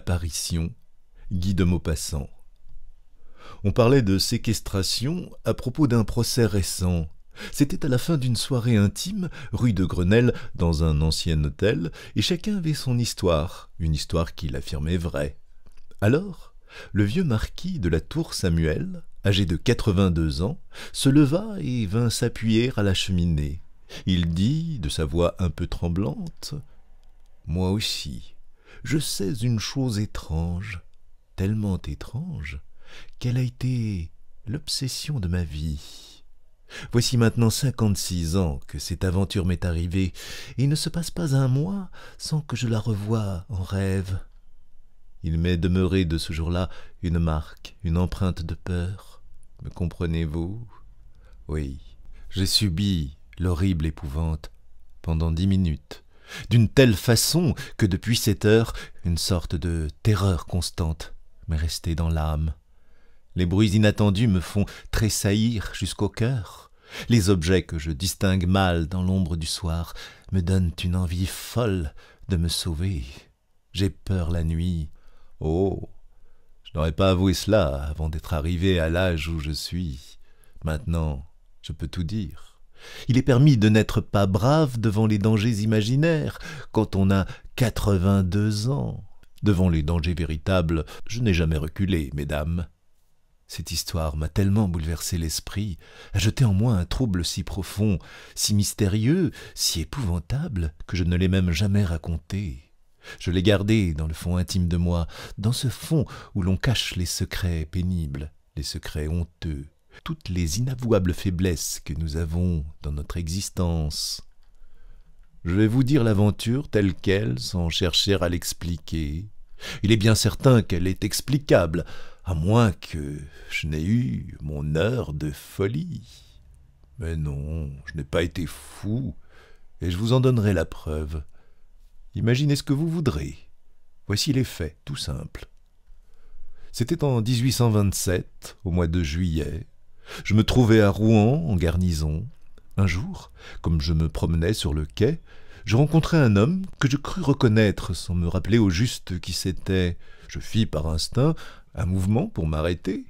Apparition, Guy de Maupassant. On parlait de séquestration à propos d'un procès récent. C'était à la fin d'une soirée intime, rue de Grenelle, dans un ancien hôtel, et chacun avait son histoire, une histoire qu'il affirmait vraie. Alors, le vieux marquis de la tour Samuel, âgé de 82 ans, se leva et vint s'appuyer à la cheminée. Il dit, de sa voix un peu tremblante, Moi aussi, je sais une chose étrange, tellement étrange, qu'elle a été l'obsession de ma vie. Voici maintenant cinquante-six ans que cette aventure m'est arrivée, et il ne se passe pas un mois sans que je la revoie en rêve. Il m'est demeuré de ce jour-là une marque, une empreinte de peur. Me comprenez-vous Oui, j'ai subi l'horrible épouvante pendant dix minutes d'une telle façon que depuis cette heure, une sorte de terreur constante m'est restée dans l'âme. Les bruits inattendus me font tressaillir jusqu'au cœur. Les objets que je distingue mal dans l'ombre du soir me donnent une envie folle de me sauver. J'ai peur la nuit. Oh Je n'aurais pas avoué cela avant d'être arrivé à l'âge où je suis. Maintenant, je peux tout dire. Il est permis de n'être pas brave devant les dangers imaginaires quand on a quatre-vingt-deux ans. Devant les dangers véritables, je n'ai jamais reculé, mesdames. Cette histoire m'a tellement bouleversé l'esprit, a jeté en moi un trouble si profond, si mystérieux, si épouvantable, que je ne l'ai même jamais raconté. Je l'ai gardé dans le fond intime de moi, dans ce fond où l'on cache les secrets pénibles, les secrets honteux, toutes les inavouables faiblesses que nous avons dans notre existence. Je vais vous dire l'aventure telle qu'elle sans chercher à l'expliquer. Il est bien certain qu'elle est explicable, à moins que je n'aie eu mon heure de folie. Mais non, je n'ai pas été fou, et je vous en donnerai la preuve. Imaginez ce que vous voudrez. Voici les faits, tout simples. C'était en 1827, au mois de juillet, je me trouvai à Rouen en garnison. Un jour, comme je me promenais sur le quai, je rencontrai un homme que je crus reconnaître sans me rappeler au juste qui c'était. Je fis par instinct un mouvement pour m'arrêter.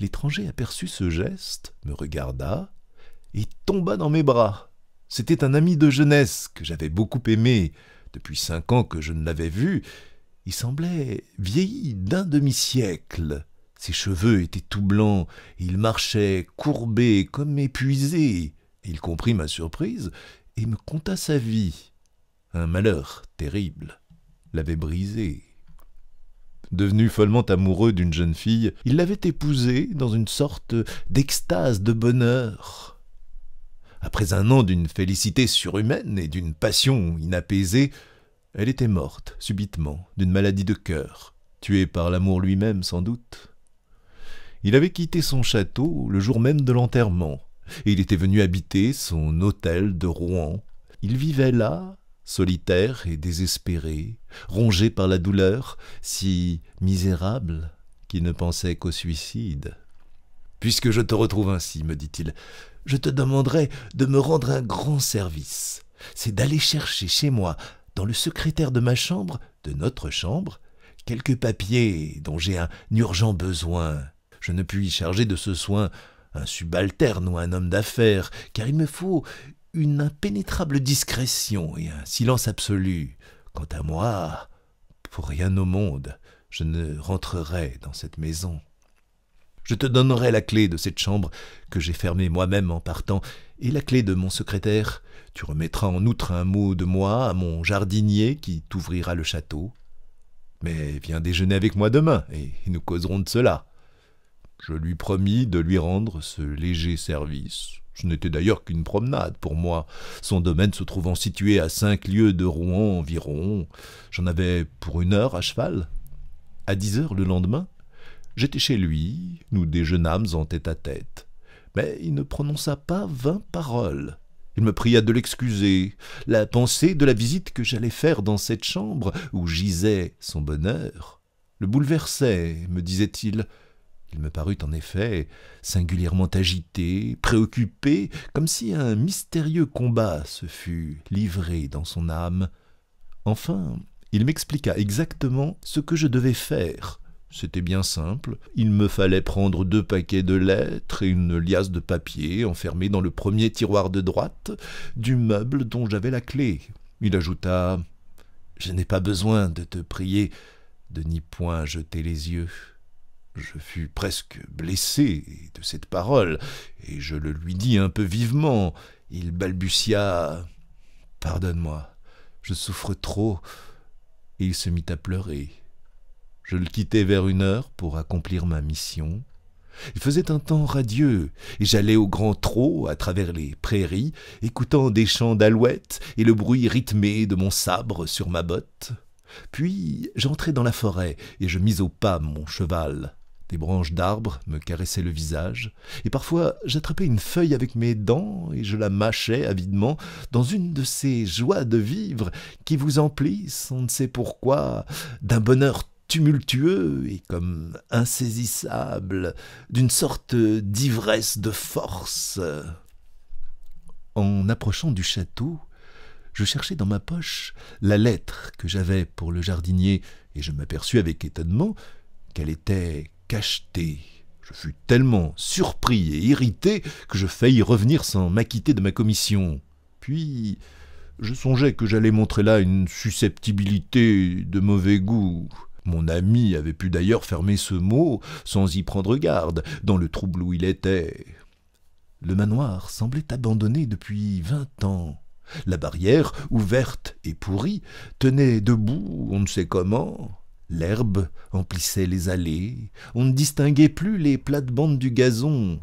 L'étranger aperçut ce geste, me regarda et tomba dans mes bras. C'était un ami de jeunesse que j'avais beaucoup aimé. Depuis cinq ans que je ne l'avais vu, il semblait vieilli d'un demi-siècle. Ses cheveux étaient tout blancs, il marchait, courbé, comme épuisé. Il comprit ma surprise et me conta sa vie. Un malheur terrible l'avait brisé. Devenu follement amoureux d'une jeune fille, il l'avait épousée dans une sorte d'extase de bonheur. Après un an d'une félicité surhumaine et d'une passion inapaisée, elle était morte, subitement, d'une maladie de cœur, tuée par l'amour lui-même sans doute. Il avait quitté son château le jour même de l'enterrement, et il était venu habiter son hôtel de Rouen. Il vivait là, solitaire et désespéré, rongé par la douleur, si misérable qu'il ne pensait qu'au suicide. Puisque je te retrouve ainsi, me dit-il, je te demanderai de me rendre un grand service. C'est d'aller chercher chez moi, dans le secrétaire de ma chambre, de notre chambre, quelques papiers dont j'ai un urgent besoin je ne puis charger de ce soin un subalterne ou un homme d'affaires, car il me faut une impénétrable discrétion et un silence absolu. Quant à moi, pour rien au monde, je ne rentrerai dans cette maison. Je te donnerai la clé de cette chambre que j'ai fermée moi-même en partant, et la clé de mon secrétaire. Tu remettras en outre un mot de moi à mon jardinier qui t'ouvrira le château. Mais viens déjeuner avec moi demain, et nous causerons de cela. Je lui promis de lui rendre ce léger service. Ce n'était d'ailleurs qu'une promenade pour moi, son domaine se trouvant situé à cinq lieues de Rouen environ. J'en avais pour une heure à cheval. À dix heures le lendemain, j'étais chez lui, nous déjeunâmes en tête-à-tête. Mais il ne prononça pas vingt paroles. Il me pria de l'excuser. La pensée de la visite que j'allais faire dans cette chambre où gisait son bonheur le bouleversait, me disait-il. Il me parut en effet singulièrement agité, préoccupé, comme si un mystérieux combat se fût livré dans son âme. Enfin, il m'expliqua exactement ce que je devais faire. C'était bien simple. Il me fallait prendre deux paquets de lettres et une liasse de papier enfermée dans le premier tiroir de droite du meuble dont j'avais la clé. Il ajouta Je n'ai pas besoin de te prier de n'y point jeter les yeux. Je fus presque blessé de cette parole, et je le lui dis un peu vivement. Il balbutia Pardonne-moi, je souffre trop. Et il se mit à pleurer. Je le quittai vers une heure pour accomplir ma mission. Il faisait un temps radieux, et j'allais au grand trot à travers les prairies, écoutant des chants d'alouettes et le bruit rythmé de mon sabre sur ma botte. Puis j'entrai dans la forêt, et je mis au pas mon cheval. Des branches d'arbres me caressaient le visage, et parfois j'attrapais une feuille avec mes dents et je la mâchais avidement dans une de ces joies de vivre qui vous emplissent, on ne sait pourquoi, d'un bonheur tumultueux et comme insaisissable, d'une sorte d'ivresse de force. En approchant du château, je cherchais dans ma poche la lettre que j'avais pour le jardinier, et je m'aperçus avec étonnement qu'elle était cacheté. Je fus tellement surpris et irrité que je faillis revenir sans m'acquitter de ma commission. Puis je songeais que j'allais montrer là une susceptibilité de mauvais goût. Mon ami avait pu d'ailleurs fermer ce mot sans y prendre garde, dans le trouble où il était. Le manoir semblait abandonné depuis vingt ans. La barrière, ouverte et pourrie, tenait debout, on ne sait comment. L'herbe emplissait les allées, on ne distinguait plus les plates-bandes du gazon.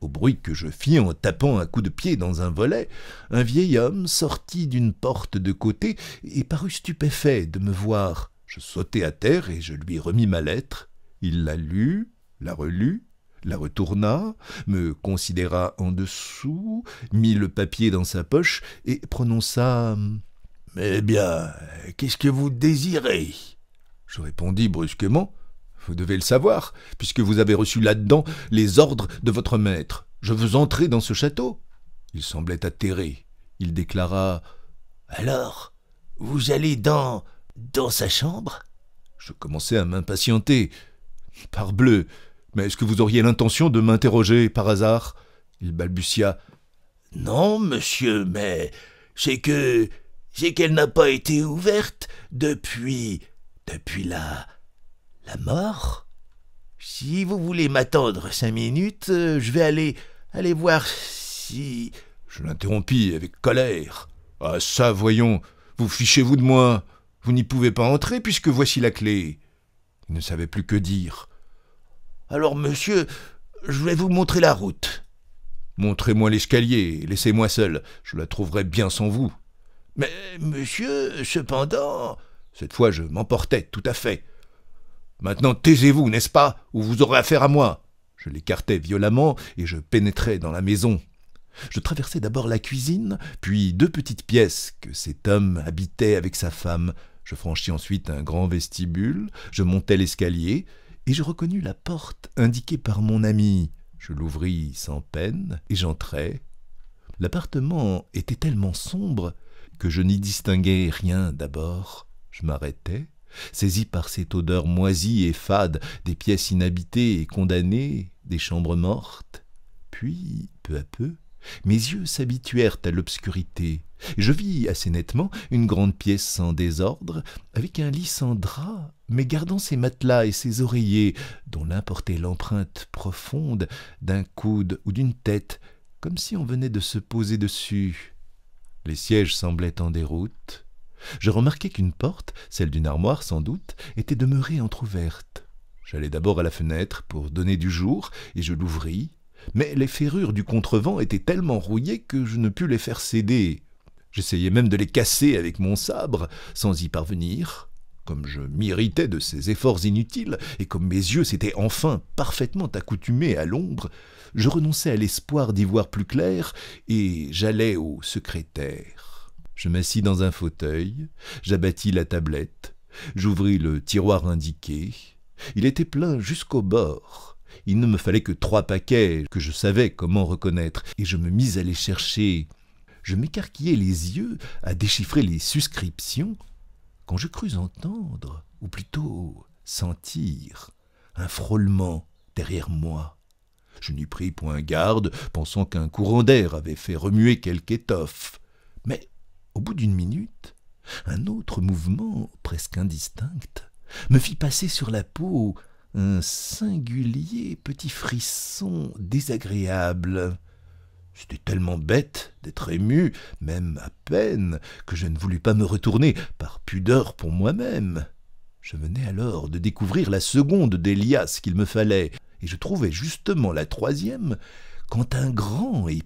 Au bruit que je fis en tapant un coup de pied dans un volet, un vieil homme sortit d'une porte de côté et parut stupéfait de me voir. Je sautai à terre et je lui remis ma lettre. Il la lut, la relut, la retourna, me considéra en dessous, mit le papier dans sa poche et prononça Eh bien, qu'est-ce que vous désirez je répondis brusquement. Vous devez le savoir, puisque vous avez reçu là-dedans les ordres de votre maître. Je veux entrer dans ce château. Il semblait atterré. Il déclara. Alors, vous allez dans. dans sa chambre? Je commençais à m'impatienter. Parbleu. Mais est-ce que vous auriez l'intention de m'interroger par hasard? Il balbutia. Non, monsieur, mais c'est que c'est qu'elle n'a pas été ouverte depuis depuis la... la mort Si vous voulez m'attendre cinq minutes, euh, je vais aller... aller voir si... Je l'interrompis avec colère. Ah ça, voyons, vous fichez-vous de moi Vous n'y pouvez pas entrer puisque voici la clé. Il ne savait plus que dire. Alors, monsieur, je vais vous montrer la route. Montrez-moi l'escalier, laissez-moi seul, je la trouverai bien sans vous. Mais, monsieur, cependant, cette fois, je m'emportais tout à fait. Maintenant, taisez-vous, n'est-ce pas, ou vous aurez affaire à moi. Je l'écartai violemment et je pénétrai dans la maison. Je traversai d'abord la cuisine, puis deux petites pièces que cet homme habitait avec sa femme. Je franchis ensuite un grand vestibule, je montai l'escalier, et je reconnus la porte indiquée par mon ami. Je l'ouvris sans peine et j'entrai. L'appartement était tellement sombre que je n'y distinguai rien d'abord. Je m'arrêtai, saisi par cette odeur moisie et fade des pièces inhabitées et condamnées, des chambres mortes. Puis, peu à peu, mes yeux s'habituèrent à l'obscurité, et je vis assez nettement une grande pièce sans désordre, avec un lit sans drap, mais gardant ses matelas et ses oreillers, dont l'un portait l'empreinte profonde d'un coude ou d'une tête, comme si on venait de se poser dessus. Les sièges semblaient en déroute, je remarquai qu'une porte, celle d'une armoire sans doute, était demeurée entr'ouverte. J'allai d'abord à la fenêtre pour donner du jour, et je l'ouvris, mais les ferrures du contrevent étaient tellement rouillées que je ne pus les faire céder. J'essayai même de les casser avec mon sabre, sans y parvenir. Comme je m'irritais de ces efforts inutiles, et comme mes yeux s'étaient enfin parfaitement accoutumés à l'ombre, je renonçai à l'espoir d'y voir plus clair, et j'allai au secrétaire. Je m'assis dans un fauteuil, j'abattis la tablette, j'ouvris le tiroir indiqué. Il était plein jusqu'au bord. Il ne me fallait que trois paquets que je savais comment reconnaître, et je me mis à les chercher. Je m'écarquillai les yeux à déchiffrer les suscriptions, quand je crus entendre, ou plutôt sentir, un frôlement derrière moi. Je n'y pris point garde, pensant qu'un courant d'air avait fait remuer quelque étoffe. Mais au bout d'une minute, un autre mouvement presque indistinct me fit passer sur la peau un singulier petit frisson désagréable. C'était tellement bête d'être ému, même à peine, que je ne voulus pas me retourner, par pudeur pour moi-même. Je venais alors de découvrir la seconde des qu'il me fallait, et je trouvais justement la troisième, quand un grand et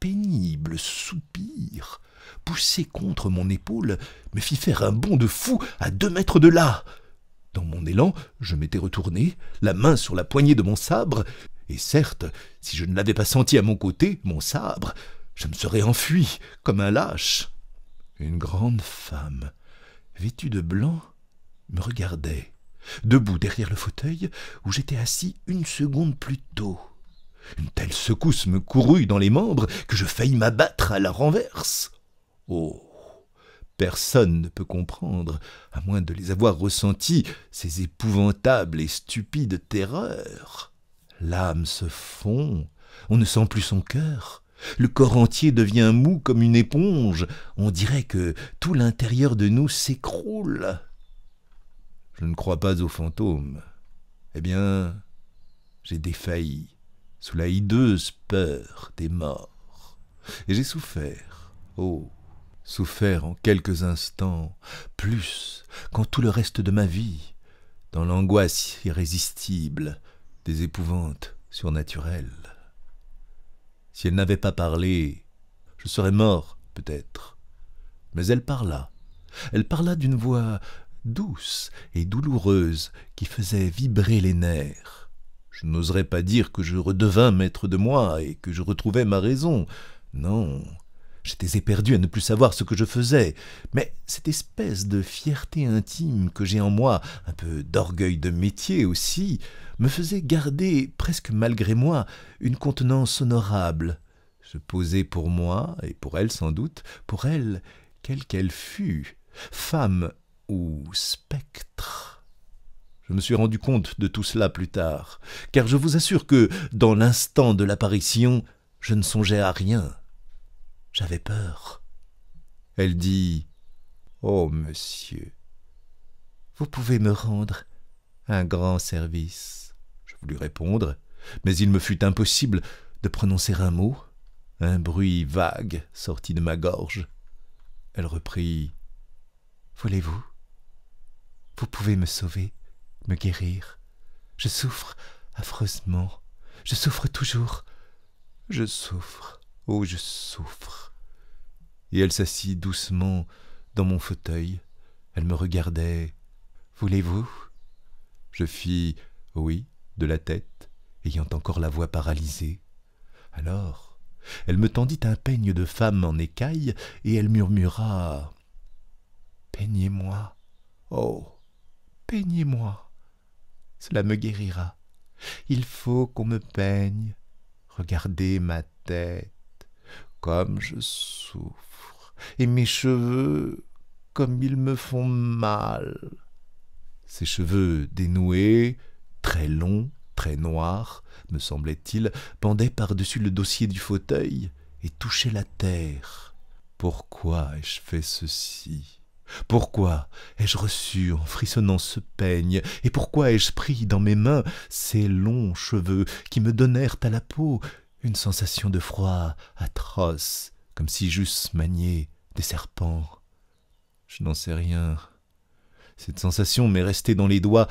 pénible soupir poussé contre mon épaule, me fit faire un bond de fou à deux mètres de là. Dans mon élan, je m'étais retourné, la main sur la poignée de mon sabre, et certes, si je ne l'avais pas senti à mon côté, mon sabre, je me serais enfui comme un lâche. Une grande femme, vêtue de blanc, me regardait, debout derrière le fauteuil où j'étais assis une seconde plus tôt. Une telle secousse me courut dans les membres que je faillis m'abattre à la renverse. Oh Personne ne peut comprendre, à moins de les avoir ressentis, ces épouvantables et stupides terreurs. L'âme se fond, on ne sent plus son cœur. Le corps entier devient mou comme une éponge. On dirait que tout l'intérieur de nous s'écroule. Je ne crois pas aux fantômes. Eh bien, j'ai défailli sous la hideuse peur des morts. Et j'ai souffert. Oh souffert en quelques instants, plus qu'en tout le reste de ma vie, dans l'angoisse irrésistible des épouvantes surnaturelles. Si elle n'avait pas parlé, je serais mort, peut-être. Mais elle parla. Elle parla d'une voix douce et douloureuse qui faisait vibrer les nerfs. Je n'oserais pas dire que je redevins maître de moi et que je retrouvais ma raison. Non, J'étais éperdu à ne plus savoir ce que je faisais, mais cette espèce de fierté intime que j'ai en moi, un peu d'orgueil de métier aussi, me faisait garder, presque malgré moi, une contenance honorable. Je posais pour moi, et pour elle sans doute, pour elle, quelle qu'elle fût, femme ou spectre. Je me suis rendu compte de tout cela plus tard, car je vous assure que, dans l'instant de l'apparition, je ne songeais à rien. J'avais peur. Elle dit Oh monsieur, vous pouvez me rendre un grand service. Je voulus répondre, mais il me fut impossible de prononcer un mot. Un bruit vague sortit de ma gorge. Elle reprit Voulez-vous Vous pouvez me sauver, me guérir. Je souffre affreusement. Je souffre toujours. Je souffre. Oh, je souffre. Et elle s'assit doucement dans mon fauteuil. Elle me regardait. Voulez-vous Je fis oui de la tête, ayant encore la voix paralysée. Alors, elle me tendit un peigne de femme en écaille, et elle murmura Peignez-moi, oh, peignez-moi, cela me guérira. Il faut qu'on me peigne. Regardez ma tête comme je souffre, et mes cheveux comme ils me font mal. Ces cheveux dénoués, très longs, très noirs, me semblait-il, pendaient par-dessus le dossier du fauteuil et touchaient la terre. Pourquoi ai-je fait ceci Pourquoi ai-je reçu en frissonnant ce peigne Et pourquoi ai-je pris dans mes mains ces longs cheveux qui me donnèrent à la peau une sensation de froid atroce, comme si j'eusse manié des serpents. Je n'en sais rien. Cette sensation m'est restée dans les doigts,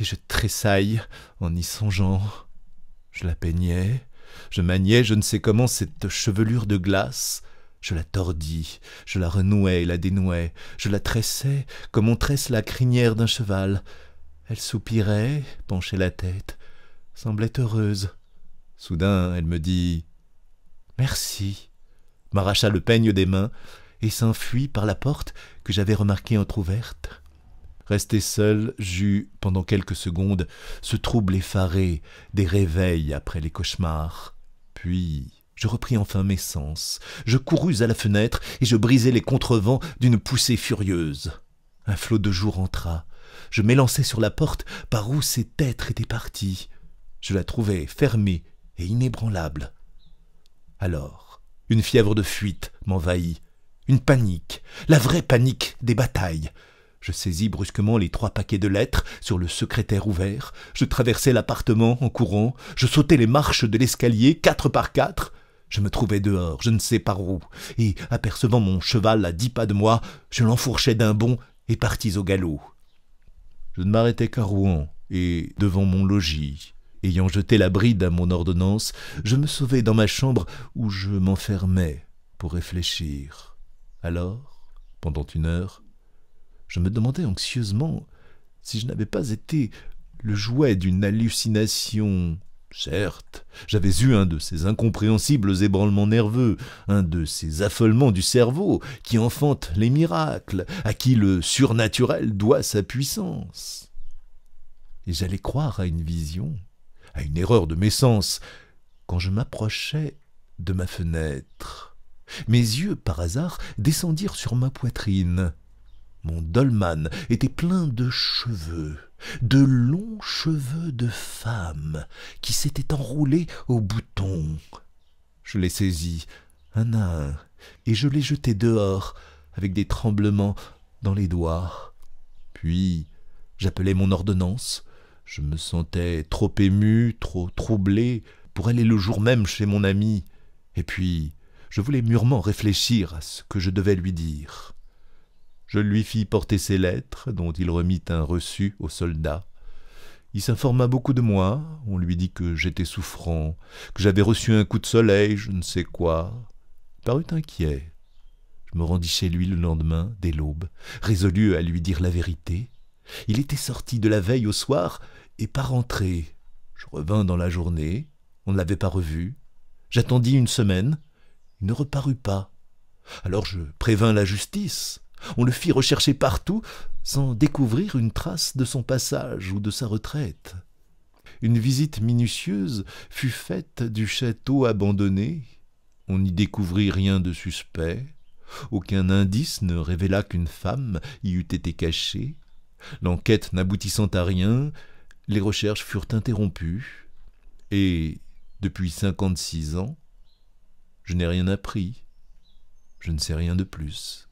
et je tressaille en y songeant. Je la peignais, je maniais je ne sais comment cette chevelure de glace, je la tordis, je la renouais et la dénouais, je la tressais comme on tresse la crinière d'un cheval. Elle soupirait, penchait la tête, semblait heureuse. Soudain, elle me dit Merci, m'arracha le peigne des mains et s'enfuit par la porte que j'avais remarquée entr'ouverte. Resté seul, j'eus, pendant quelques secondes, ce trouble effaré des réveils après les cauchemars. Puis, je repris enfin mes sens. Je courus à la fenêtre et je brisai les contrevents d'une poussée furieuse. Un flot de jour entra. Je m'élançai sur la porte par où cet être étaient partis. Je la trouvai fermée et inébranlable. Alors, une fièvre de fuite m'envahit, une panique, la vraie panique des batailles. Je saisis brusquement les trois paquets de lettres sur le secrétaire ouvert, je traversai l'appartement en courant, je sautai les marches de l'escalier quatre par quatre. Je me trouvai dehors, je ne sais par où, et apercevant mon cheval à dix pas de moi, je l'enfourchai d'un bond et partis au galop. Je ne m'arrêtai qu'à Rouen, et devant mon logis, ayant jeté la bride à mon ordonnance, je me sauvai dans ma chambre où je m'enfermais pour réfléchir. Alors, pendant une heure, je me demandais anxieusement si je n'avais pas été le jouet d'une hallucination. Certes, j'avais eu un de ces incompréhensibles ébranlements nerveux, un de ces affolements du cerveau qui enfantent les miracles, à qui le surnaturel doit sa puissance. Et j'allais croire à une vision à une erreur de mes sens, quand je m'approchais de ma fenêtre. Mes yeux, par hasard, descendirent sur ma poitrine. Mon dolman était plein de cheveux, de longs cheveux de femme qui s'étaient enroulés au bouton. Je les saisis, un à un, et je les jetai dehors, avec des tremblements dans les doigts. Puis j'appelai mon ordonnance, je me sentais trop ému, trop troublé pour aller le jour même chez mon ami. Et puis, je voulais mûrement réfléchir à ce que je devais lui dire. Je lui fis porter ses lettres, dont il remit un reçu au soldat. Il s'informa beaucoup de moi, on lui dit que j'étais souffrant, que j'avais reçu un coup de soleil, je ne sais quoi. parut inquiet. Je me rendis chez lui le lendemain, dès l'aube, résolu à lui dire la vérité. Il était sorti de la veille au soir, et pas rentré. Je revins dans la journée, on ne l'avait pas revu. J'attendis une semaine, il ne reparut pas. Alors je prévins la justice. On le fit rechercher partout, sans découvrir une trace de son passage ou de sa retraite. Une visite minutieuse fut faite du château abandonné. On n'y découvrit rien de suspect. Aucun indice ne révéla qu'une femme y eût été cachée. L'enquête n'aboutissant à rien, les recherches furent interrompues et, depuis 56 ans, je n'ai rien appris. Je ne sais rien de plus.